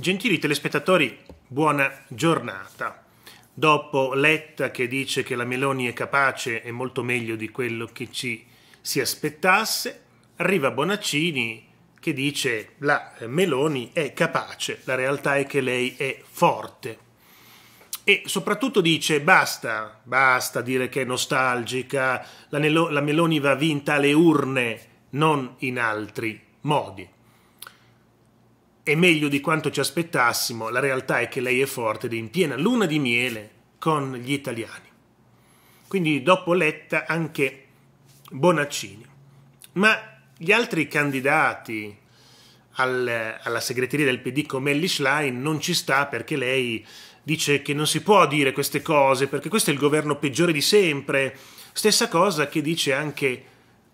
Gentili telespettatori, buona giornata. Dopo Letta che dice che la Meloni è capace e molto meglio di quello che ci si aspettasse, arriva Bonaccini che dice la Meloni è capace, la realtà è che lei è forte. E soprattutto dice basta, basta dire che è nostalgica, la, Meloni va vinta alle urne, non in altri modi. E meglio di quanto ci aspettassimo, la realtà è che lei è forte ed è in piena luna di miele con gli italiani. Quindi dopo Letta anche Bonaccini. Ma gli altri candidati al, alla segreteria del PD come Ellie Schlein non ci sta perché lei dice che non si può dire queste cose perché questo è il governo peggiore di sempre. Stessa cosa che dice anche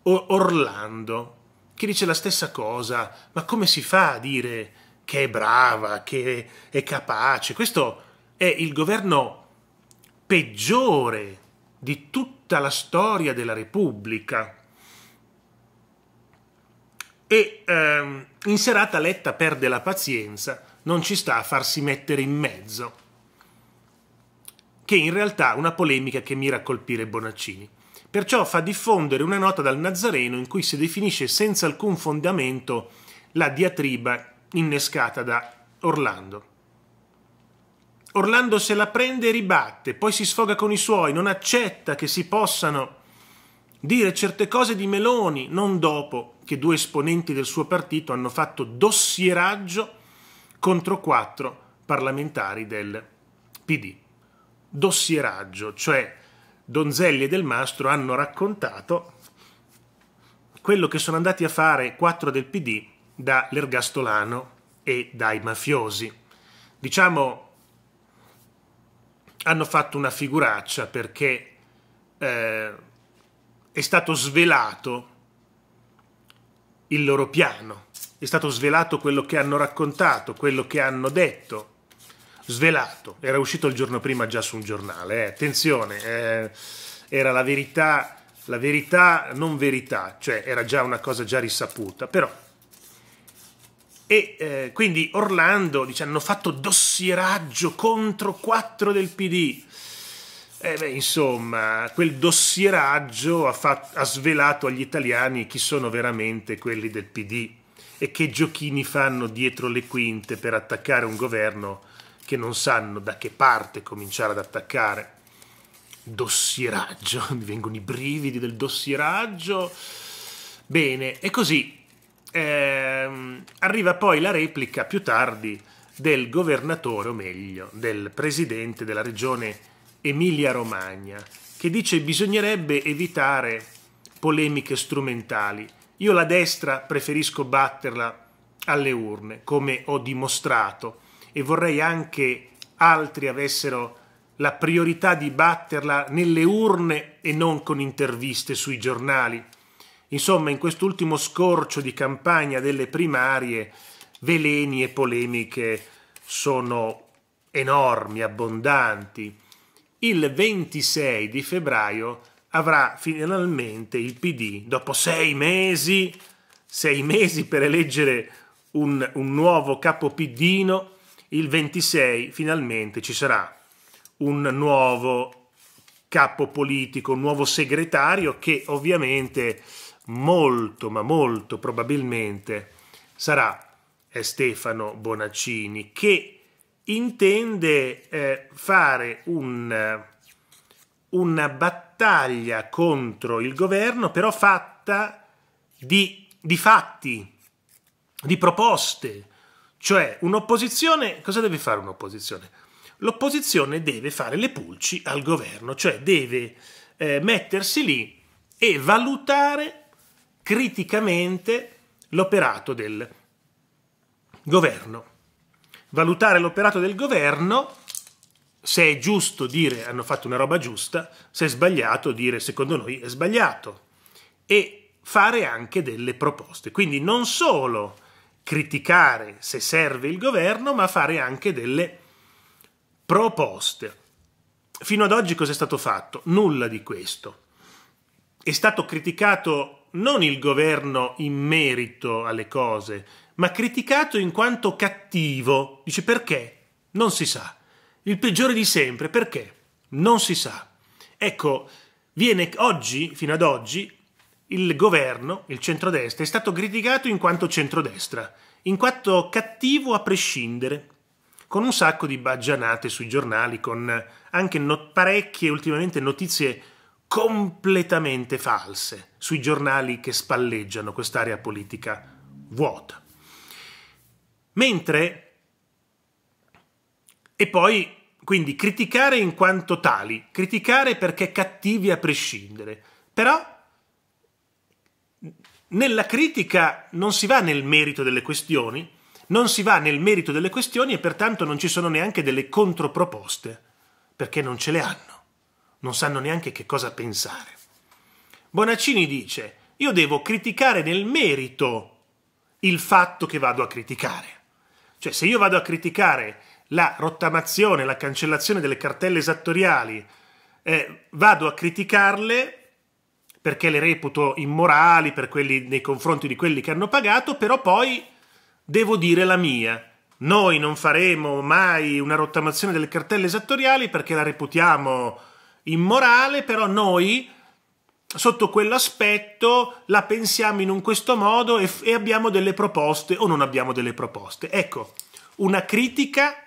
Orlando, che dice la stessa cosa. Ma come si fa a dire che è brava, che è capace. Questo è il governo peggiore di tutta la storia della Repubblica. E ehm, in serata Letta perde la pazienza, non ci sta a farsi mettere in mezzo, che in realtà è una polemica che mira a colpire Bonaccini. Perciò fa diffondere una nota dal Nazareno in cui si definisce senza alcun fondamento la diatriba innescata da Orlando. Orlando se la prende e ribatte, poi si sfoga con i suoi, non accetta che si possano dire certe cose di Meloni, non dopo che due esponenti del suo partito hanno fatto dossieraggio contro quattro parlamentari del PD. Dossieraggio, cioè Donzelli e Del Mastro hanno raccontato quello che sono andati a fare quattro del PD dall'ergastolano e dai mafiosi. Diciamo, hanno fatto una figuraccia perché eh, è stato svelato il loro piano, è stato svelato quello che hanno raccontato, quello che hanno detto, svelato, era uscito il giorno prima già su un giornale, eh. attenzione, eh, era la verità, la verità non verità, cioè era già una cosa già risaputa, però e eh, quindi Orlando dice, hanno fatto dossieraggio contro quattro del PD. Eh beh, insomma, quel dossieraggio ha, fatto, ha svelato agli italiani chi sono veramente quelli del PD e che giochini fanno dietro le quinte per attaccare un governo che non sanno da che parte cominciare ad attaccare. Dossieraggio, mi vengono i brividi del dossieraggio. Bene, e così eh, arriva poi la replica più tardi del governatore, o meglio, del presidente della regione Emilia-Romagna, che dice bisognerebbe evitare polemiche strumentali. Io la destra preferisco batterla alle urne, come ho dimostrato, e vorrei anche altri avessero la priorità di batterla nelle urne e non con interviste sui giornali, Insomma, in quest'ultimo scorcio di campagna delle primarie, veleni e polemiche sono enormi, abbondanti. Il 26 di febbraio avrà finalmente il PD, dopo sei mesi, sei mesi per eleggere un, un nuovo capo PDino, il 26 finalmente ci sarà un nuovo capo politico, un nuovo segretario che ovviamente molto ma molto probabilmente sarà Stefano Bonaccini che intende eh, fare un, eh, una battaglia contro il governo però fatta di, di fatti, di proposte, cioè un'opposizione, cosa deve fare un'opposizione? L'opposizione deve fare le pulci al governo, cioè deve eh, mettersi lì e valutare criticamente l'operato del governo. Valutare l'operato del governo, se è giusto dire hanno fatto una roba giusta, se è sbagliato dire secondo noi è sbagliato e fare anche delle proposte. Quindi non solo criticare se serve il governo, ma fare anche delle proposte. Fino ad oggi cos'è stato fatto? Nulla di questo. È stato criticato non il governo in merito alle cose, ma criticato in quanto cattivo. Dice perché? Non si sa. Il peggiore di sempre, perché? Non si sa. Ecco, viene oggi, fino ad oggi, il governo, il centrodestra, è stato criticato in quanto centrodestra, in quanto cattivo a prescindere, con un sacco di baggianate sui giornali, con anche no parecchie ultimamente notizie completamente false sui giornali che spalleggiano quest'area politica vuota. Mentre, e poi, quindi criticare in quanto tali, criticare perché cattivi a prescindere, però nella critica non si va nel merito delle questioni, non si va nel merito delle questioni e pertanto non ci sono neanche delle controproposte, perché non ce le hanno non sanno neanche che cosa pensare. Bonaccini dice, io devo criticare nel merito il fatto che vado a criticare. Cioè se io vado a criticare la rottamazione, la cancellazione delle cartelle esattoriali, eh, vado a criticarle perché le reputo immorali per quelli, nei confronti di quelli che hanno pagato, però poi devo dire la mia. Noi non faremo mai una rottamazione delle cartelle esattoriali perché la reputiamo immorale, però noi sotto quell'aspetto la pensiamo in un questo modo e, e abbiamo delle proposte o non abbiamo delle proposte. Ecco, una critica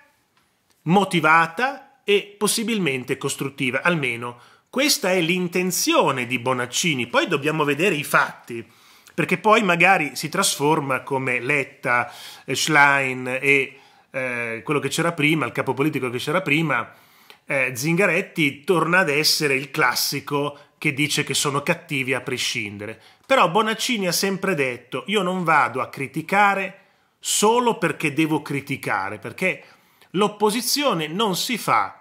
motivata e possibilmente costruttiva, almeno questa è l'intenzione di Bonaccini, poi dobbiamo vedere i fatti, perché poi magari si trasforma come Letta, eh, Schlein e eh, quello che c'era prima, il capo politico che c'era prima, eh, Zingaretti torna ad essere il classico che dice che sono cattivi a prescindere. Però Bonaccini ha sempre detto io non vado a criticare solo perché devo criticare, perché l'opposizione non si fa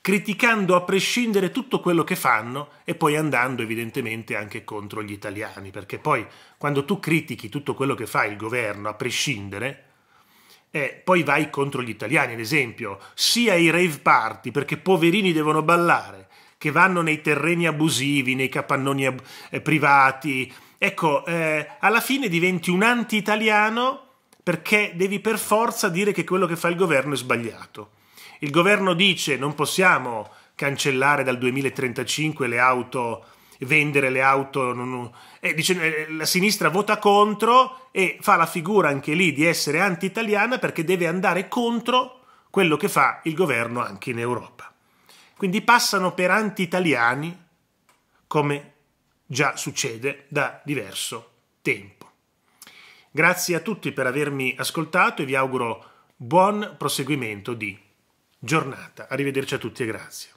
criticando a prescindere tutto quello che fanno e poi andando evidentemente anche contro gli italiani, perché poi quando tu critichi tutto quello che fa il governo a prescindere, eh, poi vai contro gli italiani, ad esempio, sia i rave party, perché poverini devono ballare, che vanno nei terreni abusivi, nei capannoni ab eh, privati. Ecco, eh, alla fine diventi un anti-italiano perché devi per forza dire che quello che fa il governo è sbagliato. Il governo dice non possiamo cancellare dal 2035 le auto vendere le auto. Non... Dice, eh, la sinistra vota contro e fa la figura anche lì di essere anti-italiana perché deve andare contro quello che fa il governo anche in Europa. Quindi passano per anti-italiani, come già succede da diverso tempo. Grazie a tutti per avermi ascoltato e vi auguro buon proseguimento di giornata. Arrivederci a tutti e grazie.